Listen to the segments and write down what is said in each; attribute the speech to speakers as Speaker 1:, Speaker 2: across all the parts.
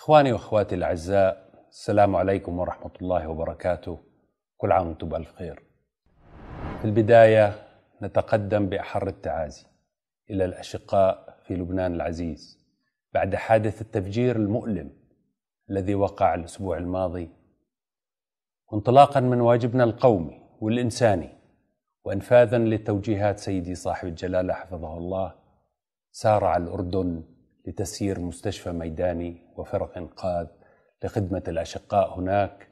Speaker 1: إخواني وأخواتي الأعزاء السلام عليكم ورحمة الله وبركاته كل عام وأنتم بألف خير في البداية نتقدم بأحر التعازي إلى الأشقاء في لبنان العزيز بعد حادث التفجير المؤلم الذي وقع الأسبوع الماضي وانطلاقا من واجبنا القومي والإنساني وانفاذا لتوجيهات سيدي صاحب الجلاله حفظه الله سارع الاردن لتسيير مستشفى ميداني وفرق انقاذ لخدمه الاشقاء هناك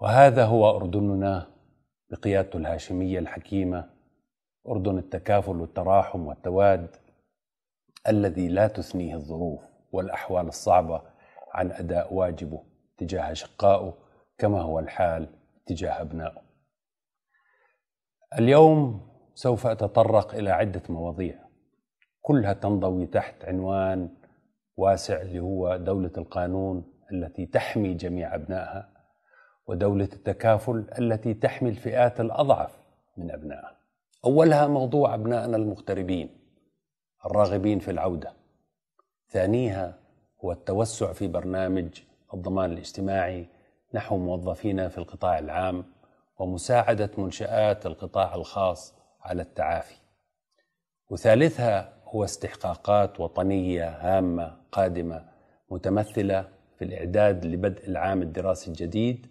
Speaker 1: وهذا هو اردننا بقيادته الهاشميه الحكيمه اردن التكافل والتراحم والتواد الذي لا تثنيه الظروف والاحوال الصعبه عن اداء واجبه تجاه اشقائه كما هو الحال تجاه ابنائه اليوم سوف اتطرق الى عده مواضيع كلها تنضوي تحت عنوان واسع اللي هو دولة القانون التي تحمي جميع أبنائها ودولة التكافل التي تحمي الفئات الأضعف من أبنائها أولها موضوع أبنائنا المغتربين الراغبين في العودة ثانيها هو التوسع في برنامج الضمان الاجتماعي نحو موظفينا في القطاع العام ومساعدة منشآت القطاع الخاص على التعافي وثالثها هو استحقاقات وطنيه هامه قادمه متمثله في الاعداد لبدء العام الدراسي الجديد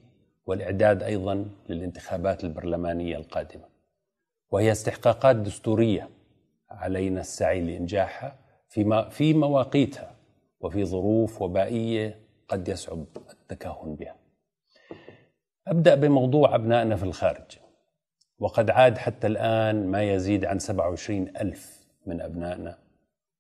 Speaker 1: والاعداد ايضا للانتخابات البرلمانيه القادمه. وهي استحقاقات دستوريه علينا السعي لانجاحها في في مواقيتها وفي ظروف وبائيه قد يصعب التكهن بها. ابدا بموضوع ابنائنا في الخارج. وقد عاد حتى الآن ما يزيد عن 27 ألف من أبنائنا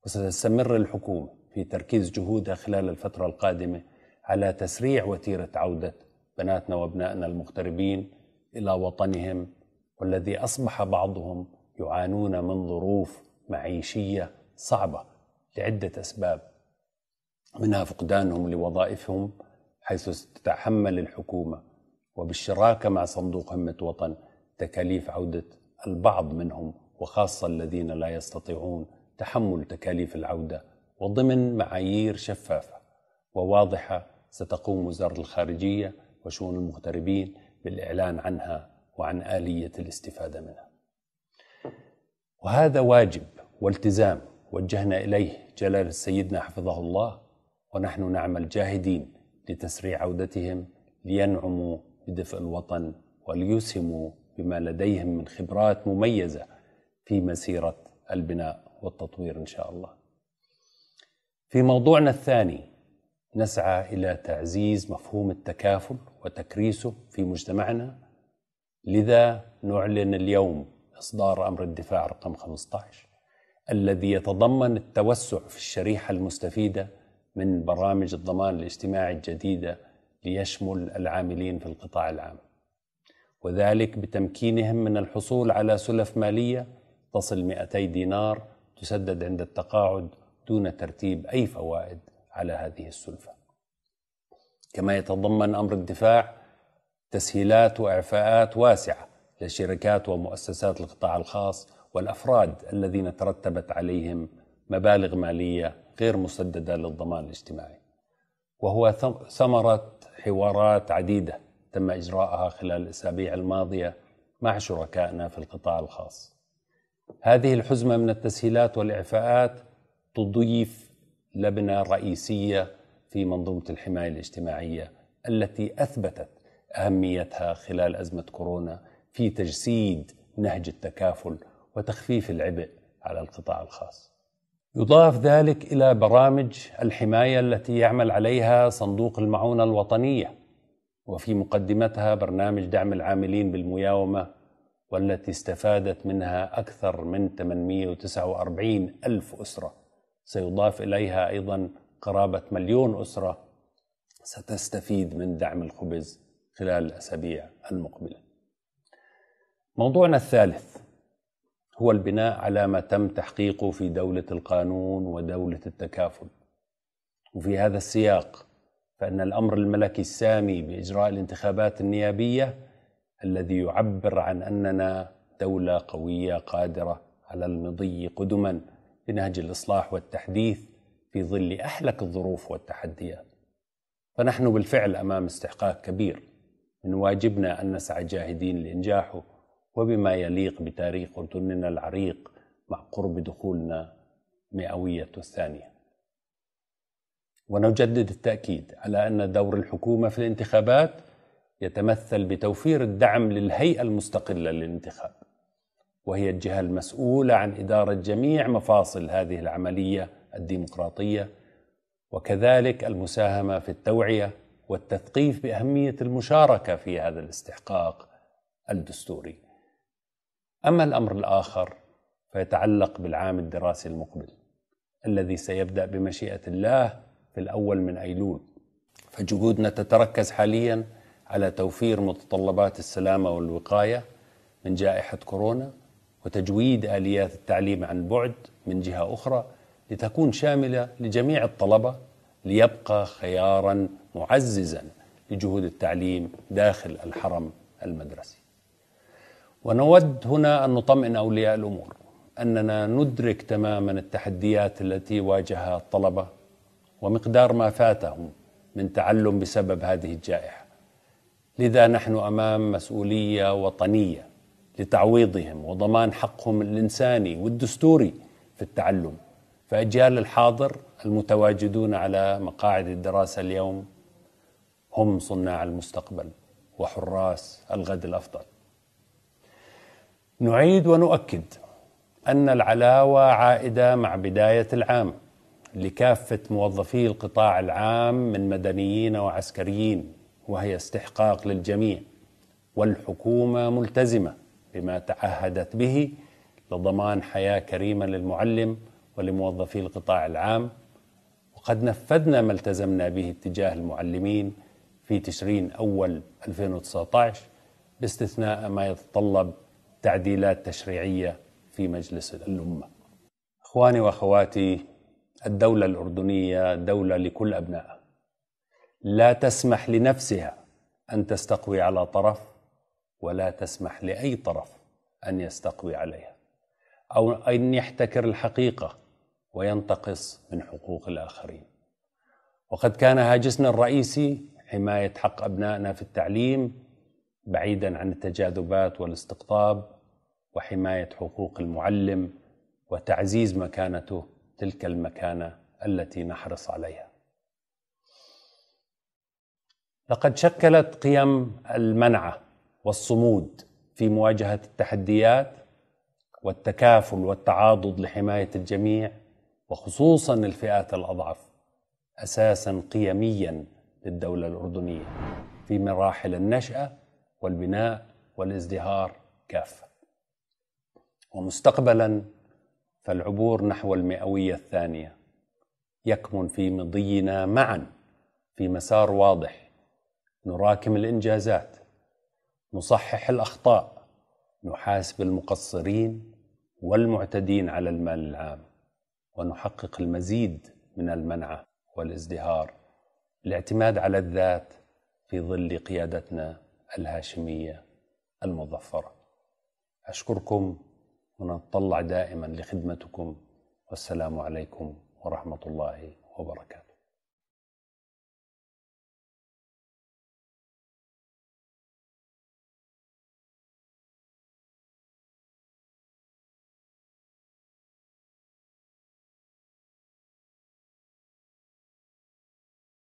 Speaker 1: وستستمر الحكومة في تركيز جهودها خلال الفترة القادمة على تسريع وتيرة عودة بناتنا وأبنائنا المغتربين إلى وطنهم والذي أصبح بعضهم يعانون من ظروف معيشية صعبة لعدة أسباب منها فقدانهم لوظائفهم حيث ستتحمل الحكومة وبالشراكة مع صندوق همة وطن تكاليف عودة البعض منهم وخاصة الذين لا يستطيعون تحمل تكاليف العودة وضمن معايير شفافة وواضحة ستقوم وزارة الخارجية وشؤون المغتربين بالإعلان عنها وعن آلية الاستفادة منها وهذا واجب والتزام وجهنا إليه جلالة سيدنا حفظه الله ونحن نعمل جاهدين لتسريع عودتهم لينعموا بدفء الوطن وليسهموا بما لديهم من خبرات مميزة في مسيره البناء والتطوير ان شاء الله. في موضوعنا الثاني نسعى الى تعزيز مفهوم التكافل وتكريسه في مجتمعنا لذا نعلن اليوم اصدار امر الدفاع رقم 15 الذي يتضمن التوسع في الشريحه المستفيده من برامج الضمان الاجتماعي الجديده ليشمل العاملين في القطاع العام وذلك بتمكينهم من الحصول على سلف ماليه تصل 200 دينار تسدد عند التقاعد دون ترتيب أي فوائد على هذه السلفة كما يتضمن أمر الدفاع تسهيلات وإعفاءات واسعة لشركات ومؤسسات القطاع الخاص والأفراد الذين ترتبت عليهم مبالغ مالية غير مسددة للضمان الاجتماعي وهو ثمرة حوارات عديدة تم إجراءها خلال الأسابيع الماضية مع شركائنا في القطاع الخاص هذه الحزمة من التسهيلات والإعفاءات تضيف لبنة رئيسية في منظومة الحماية الاجتماعية التي أثبتت أهميتها خلال أزمة كورونا في تجسيد نهج التكافل وتخفيف العبء على القطاع الخاص. يضاف ذلك إلى برامج الحماية التي يعمل عليها صندوق المعونة الوطنية وفي مقدمتها برنامج دعم العاملين بالمياومة والتي استفادت منها أكثر من 849 ألف أسرة سيضاف إليها أيضا قرابة مليون أسرة ستستفيد من دعم الخبز خلال الأسابيع المقبلة موضوعنا الثالث هو البناء على ما تم تحقيقه في دولة القانون ودولة التكافل وفي هذا السياق فإن الأمر الملكي السامي بإجراء الانتخابات النيابية الذي يعبر عن اننا دوله قويه قادره على المضي قدما بنهج الاصلاح والتحديث في ظل احلك الظروف والتحديات فنحن بالفعل امام استحقاق كبير من واجبنا ان نسعى جاهدين لانجاحه وبما يليق بتاريخ اردننا العريق مع قرب دخولنا مئويه الثانيه ونجدد التاكيد على ان دور الحكومه في الانتخابات يتمثل بتوفير الدعم للهيئة المستقلة للانتخاب وهي الجهة المسؤولة عن إدارة جميع مفاصل هذه العملية الديمقراطية وكذلك المساهمة في التوعية والتثقيف بأهمية المشاركة في هذا الاستحقاق الدستوري أما الأمر الآخر فيتعلق بالعام الدراسي المقبل الذي سيبدأ بمشيئة الله في الأول من أيلول فجهودنا تتركز حالياً على توفير متطلبات السلامة والوقاية من جائحة كورونا وتجويد آليات التعليم عن بعد من جهة أخرى لتكون شاملة لجميع الطلبة ليبقى خيارا معززا لجهود التعليم داخل الحرم المدرسي. ونود هنا أن نطمئن أولياء الأمور أننا ندرك تماما التحديات التي واجهها الطلبة ومقدار ما فاتهم من تعلم بسبب هذه الجائحة. لذا نحن امام مسؤوليه وطنيه لتعويضهم وضمان حقهم الانساني والدستوري في التعلم فاجيال الحاضر المتواجدون على مقاعد الدراسه اليوم هم صناع المستقبل وحراس الغد الافضل. نعيد ونؤكد ان العلاوه عائده مع بدايه العام لكافه موظفي القطاع العام من مدنيين وعسكريين وهي استحقاق للجميع والحكومه ملتزمه بما تعهدت به لضمان حياه كريمه للمعلم ولموظفي القطاع العام وقد نفذنا ما التزمنا به اتجاه المعلمين في تشرين اول 2019 باستثناء ما يتطلب تعديلات تشريعيه في مجلس الامه. اخواني واخواتي الدوله الاردنيه دوله لكل ابنائها. لا تسمح لنفسها ان تستقوي على طرف ولا تسمح لاي طرف ان يستقوي عليها او ان يحتكر الحقيقه وينتقص من حقوق الاخرين وقد كان هاجسنا الرئيسي حمايه حق ابنائنا في التعليم بعيدا عن التجاذبات والاستقطاب وحمايه حقوق المعلم وتعزيز مكانته تلك المكانه التي نحرص عليها لقد شكلت قيم المنعه والصمود في مواجهه التحديات والتكافل والتعاضد لحمايه الجميع وخصوصا الفئات الاضعف اساسا قيميا للدوله الاردنيه في مراحل النشاه والبناء والازدهار كافه ومستقبلا فالعبور نحو المئويه الثانيه يكمن في مضينا معا في مسار واضح نراكم الانجازات نصحح الاخطاء نحاسب المقصرين والمعتدين على المال العام ونحقق المزيد من المنعه والازدهار الاعتماد على الذات في ظل قيادتنا الهاشميه المظفره اشكركم ونتطلع دائما لخدمتكم والسلام عليكم ورحمه الله وبركاته